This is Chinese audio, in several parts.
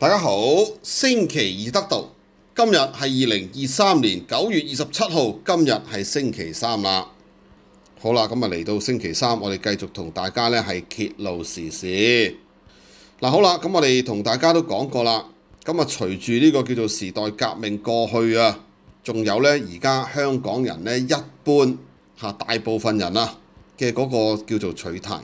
大家好，星期二得到今日系二零二三年九月二十七号，今日系星期三啦。好啦，咁啊嚟到星期三，我哋继续同大家咧系揭露时事。嗱，好啦，咁我哋同大家都讲过啦。咁啊，随住呢个叫做时代革命过去啊，仲有咧而家香港人咧一般吓大部分人啊嘅嗰个叫做取态。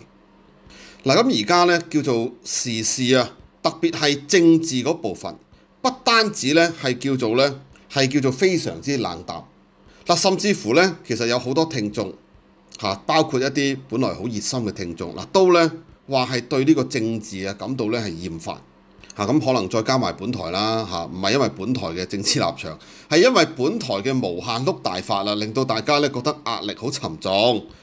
嗱，咁而家咧叫做时事啊。特別係政治嗰部分，不單止咧係叫做咧係叫做非常之冷淡，嗱甚至乎咧其實有好多聽眾嚇，包括一啲本來好熱心嘅聽眾嗱，都咧話係對呢個政治啊感到咧係厭煩嚇，咁可能再加埋本台啦嚇，唔係因為本台嘅政治立場，係因為本台嘅無限碌大法啦，令到大家咧覺得壓力好沉重。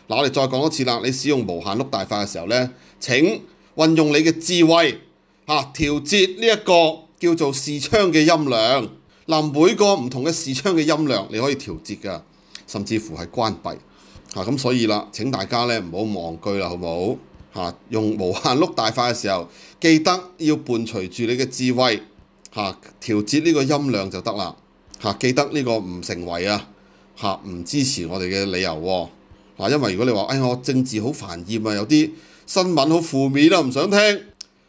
嗱，我哋再講多次啦，你使用無限碌大法嘅時候咧，請運用你嘅智慧。嚇，調節呢一個叫做視窗嘅音量，嗱每個唔同嘅視窗嘅音量你可以調節噶，甚至乎係關閉嚇。咁所以啦，請大家咧唔好忘記啦，好唔好？嚇，用無限碌大塊嘅時候，記得要伴隨住你嘅智慧嚇，調節呢個音量就得啦。嚇，記得呢個唔成為啊嚇唔支持我哋嘅理由嗱，因為如果你話哎，我政治好煩厭啊，有啲新聞好負面啊，唔想聽。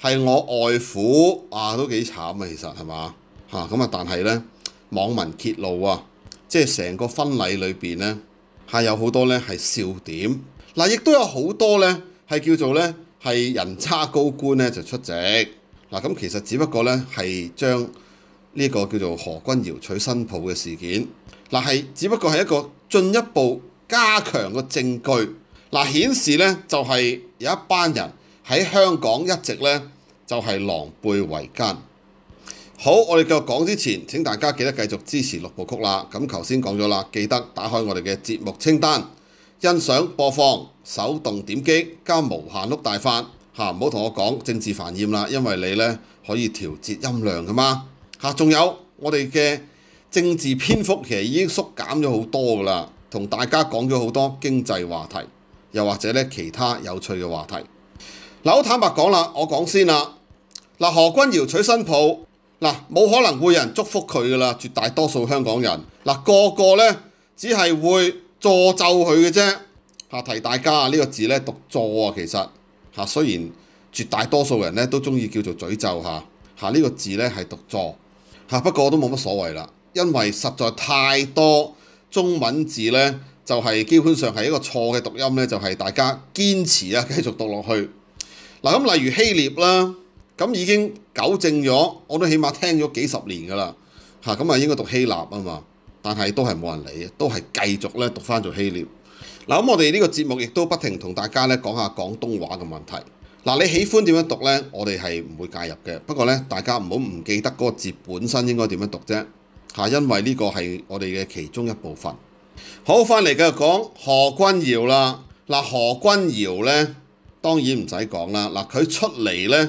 係我外父啊，都幾慘啊，其實係嘛嚇咁啊？但係咧，網民揭露啊，即係成個婚禮裏邊咧，係有好多咧係笑點，嗱亦都有好多咧係叫做咧係人差高官咧就出席嗱咁，其實只不過咧係將呢個叫做何君瑤娶新抱嘅事件嗱係只不過係一個進一步加強個證據嗱顯示咧就係有一班人喺香港一直咧。就係狼狽為奸。好，我哋繼續講之前，請大家記得繼續支持六部曲啦。咁頭先講咗啦，記得打開我哋嘅節目清單，欣賞播放，手動點擊加無限碌大法嚇，唔好同我講政治繁厭啦，因為你咧可以調節音量噶嘛嚇。仲有我哋嘅政治篇幅其實已經縮減咗好多噶啦，同大家講咗好多經濟話題，又或者咧其他有趣嘅話題。嗱，好坦白講啦，我講先啦。嗱，何君瑤娶新抱，嗱冇可能會有人祝福佢噶啦，絕大多數香港人嗱個個咧只係會助咒佢嘅啫。吓，提大家啊，呢個字咧讀助啊，其實吓，雖然絕大多數人咧都中意叫做诅咒吓、嚇呢個字咧係讀助吓，不過都冇乜所謂啦，因為實在太多中文字咧就係基本上係一個錯嘅讀音咧，就係大家堅持啊繼續讀落去嗱咁，例如希臘啦。咁已經糾正咗，我都起碼聽咗幾十年㗎啦。嚇咁啊，應該讀希臘啊嘛，但係都係冇人理都係繼續咧讀翻做希臘嗱。咁我哋呢個節目亦都不停同大家咧講下廣東話嘅問題嗱。你喜歡點樣讀咧，我哋係唔會介入嘅。不過咧，大家唔好唔記得嗰個字本身應該點樣讀啫嚇，因為呢個係我哋嘅其中一部分。好，翻嚟繼續講何君耀啦嗱。何君耀咧當然唔使講啦嗱，佢出嚟咧。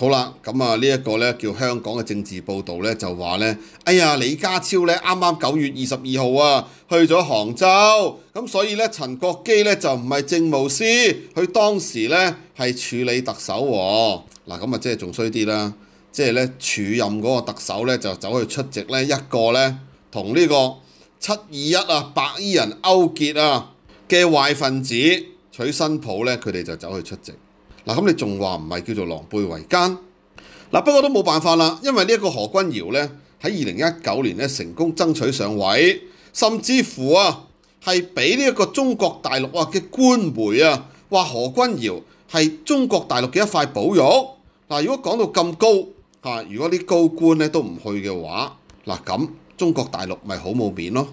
好啦，咁啊呢一個咧叫香港嘅政治報道咧就話咧，哎呀李家超咧啱啱九月二十二號啊去咗杭州，咁所以咧陳國基咧就唔係政務司，佢當時咧係處理特首喎，嗱咁啊即係仲衰啲啦，即係咧署任嗰個特首咧就走去出席咧一個咧同呢個七二一啊白衣人勾結啊嘅壞分子娶新抱咧佢哋就走去出席。嗱咁你仲話唔係叫做狼狽為奸？嗱不過都冇辦法啦，因為呢一個何君瑤咧喺二零一九年咧成功爭取上位，甚至乎啊係俾呢一個中國大陸啊嘅官媒啊話何君瑤係中國大陸嘅一塊寶玉。嗱如果講到咁高嚇，如果啲高官咧都唔去嘅話，嗱咁中國大陸咪好冇面咯？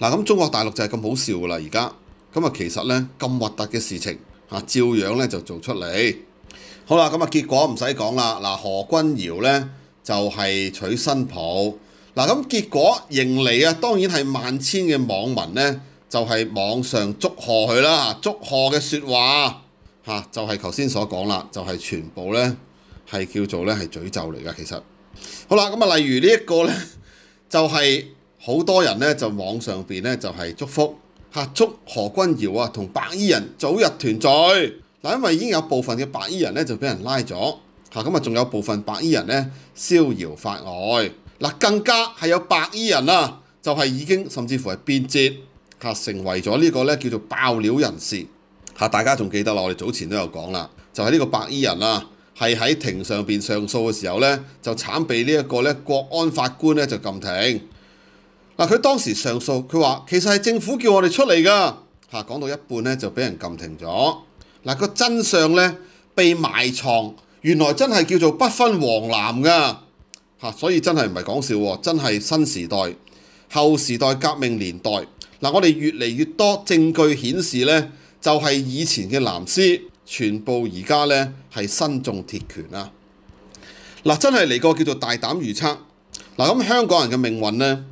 嗱咁中國大陸就係咁好笑噶啦而家咁啊，其實咧咁核突嘅事情。啊，照樣咧就做出嚟，好啦，咁啊結果唔使講啦，嗱何君瑤咧就係娶新抱，嗱咁結果迎嚟啊，當然係萬千嘅網民咧，就係網上祝賀佢啦，祝賀嘅説話嚇就係頭先所講啦，就係全部咧係叫做咧係詛咒嚟㗎，其實好啦，咁啊例如呢一個咧就係好多人咧就網上邊咧就係祝福。嚇！祝何君瑤啊同白衣人早日團聚嗱，因為已經有部分嘅白衣人咧就俾人拉咗嚇，咁啊仲有部分白衣人咧逍遙法外嗱，更加係有白衣人啊，就係已經甚至乎係變節嚇，成為咗呢個咧叫做爆料人士嚇，大家仲記得啦，我哋早前都有講啦，就係呢個白衣人啊，係喺庭上邊上訴嘅時候咧，就慘被呢一個咧國安法官咧就禁庭。嗱，佢當時上訴，佢話其實係政府叫我哋出嚟㗎。嚇，講到一半咧就俾人禁停咗。嗱，個真相咧被埋藏，原來真係叫做不分黃藍㗎。嚇，所以真係唔係講笑喎，真係新時代後時代革命年代。嗱，我哋越嚟越多證據顯示咧，就係以前嘅藍絲全部而家咧係身中鐵拳啦。嗱，真係嚟個叫做大膽預測。嗱，咁香港人嘅命運咧？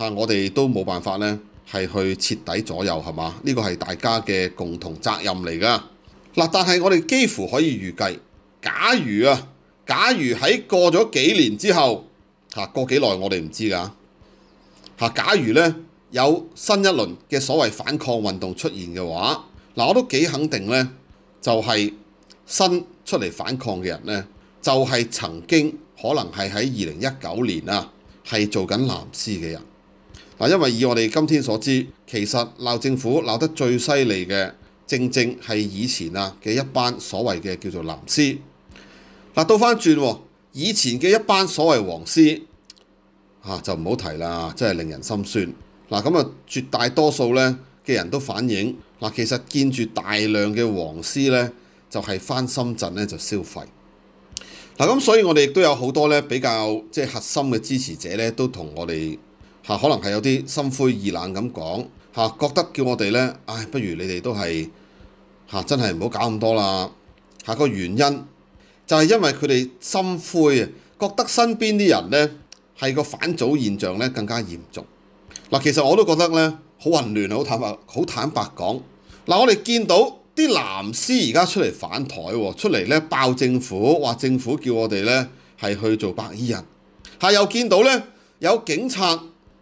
嚇！我哋都冇辦法咧，係去徹底左右係嘛？呢個係大家嘅共同責任嚟㗎嗱。但係我哋幾乎可以預計，假如啊，假如喺過咗幾年之後嚇過幾耐，我哋唔知㗎假如咧有新一輪嘅所謂反抗運動出現嘅話，嗱我都幾肯定咧，就係新出嚟反抗嘅人咧，就係曾經可能係喺二零一九年啊係做緊藍絲嘅人。嗱，因為以我哋今天所知，其實鬧政府鬧得最犀利嘅，正正係以前啊嘅一班所謂嘅叫做藍絲。嗱，倒翻轉，以前嘅一班所謂黃絲，嚇就唔好提啦，真係令人心酸。嗱，咁啊絕大多數咧嘅人都反映，嗱，其實見住大量嘅黃絲咧，就係翻深圳咧就消費。嗱，咁所以我哋亦都有好多咧比較即係核心嘅支持者咧，都同我哋。嚇，可能係有啲心灰意冷咁講嚇，覺得叫我哋咧，唉，不如你哋都係嚇，真係唔好搞咁多啦。下個原因就係因為佢哋心灰啊，覺得身邊啲人咧係個反組現象咧更加嚴重嗱。其實我都覺得咧好混亂好坦白好坦白講嗱，我哋見到啲藍絲而家出嚟反台喎，出嚟咧爆政府，話政府叫我哋咧係去做白衣人嚇，又見到咧有警察。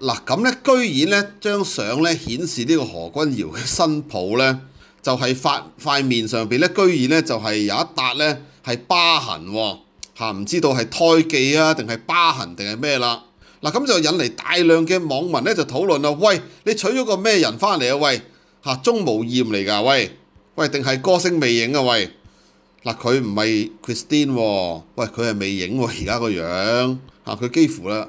嗱咁咧，居然咧張相咧顯示呢個何君瑤嘅新抱咧，就係發塊面上邊咧，居然咧就係有一笪咧係疤痕喎嚇，唔知道係胎記啊定係疤痕定係咩啦？嗱咁就引嚟大量嘅網民咧就討論啦，喂你娶咗個咩人翻嚟啊？喂嚇，鐘無艷嚟㗎？喂喂，定係歌星未影啊？喂嗱，佢唔係 h r i s t i n 喎，喂佢係未影喎，而家個樣嚇佢幾乎啦。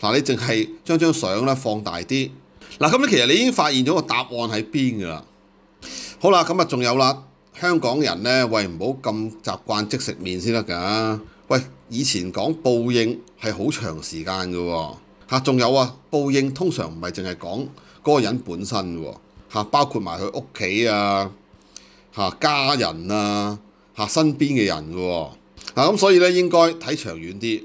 嗱，你淨係將張相咧放大啲，嗱咁咧其實你已經發現咗個答案喺邊噶啦。好啦，咁啊仲有啦，香港人呢，喂唔好咁習慣即食面先得噶。喂，以前講報應係好長時間㗎喎。嚇，仲有啊，報應通常唔係淨係講嗰個人本身喎。嚇，包括埋佢屋企啊，嚇家人啊，嚇身邊嘅人噶喎。嗱咁所以呢，應該睇長遠啲。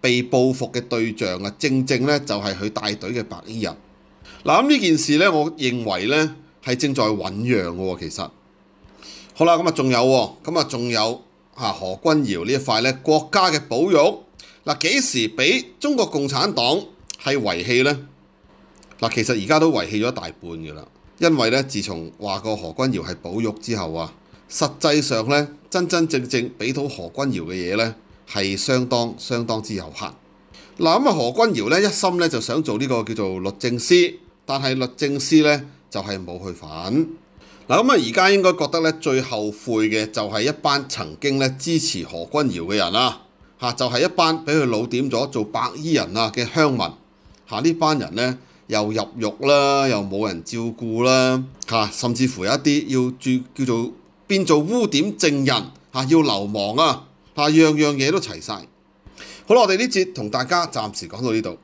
被報復嘅對象啊，正正咧就係佢帶隊嘅白衣人。嗱咁呢件事咧，我認為咧係正在醖釀嘅喎。其實好啦，咁啊仲有喎，咁啊仲有啊何君瑤呢一塊咧，國家嘅保育，嗱幾時俾中國共產黨係遺棄咧？嗱其實而家都遺棄咗一大半嘅啦，因為咧，自從話過何君瑤係保育之後啊，實際上咧真真正正俾到何君瑤嘅嘢咧。係相當相當之有限。嗱咁啊，何君瑤咧一心咧就想做呢個叫做律政司，但係律政司咧就係冇去份。嗱咁啊，而家應該覺得咧最後悔嘅就係一班曾經咧支持何君瑤嘅人啦，嚇就係一班俾佢老點咗做白衣人啊嘅鄉民嚇，呢班人咧又入獄啦，又冇人照顧啦，嚇甚至乎有一啲要住叫做變做污點證人嚇，要流亡啊！啊！樣樣嘢都齊晒。好啦，我哋呢節同大家暫時講到呢度。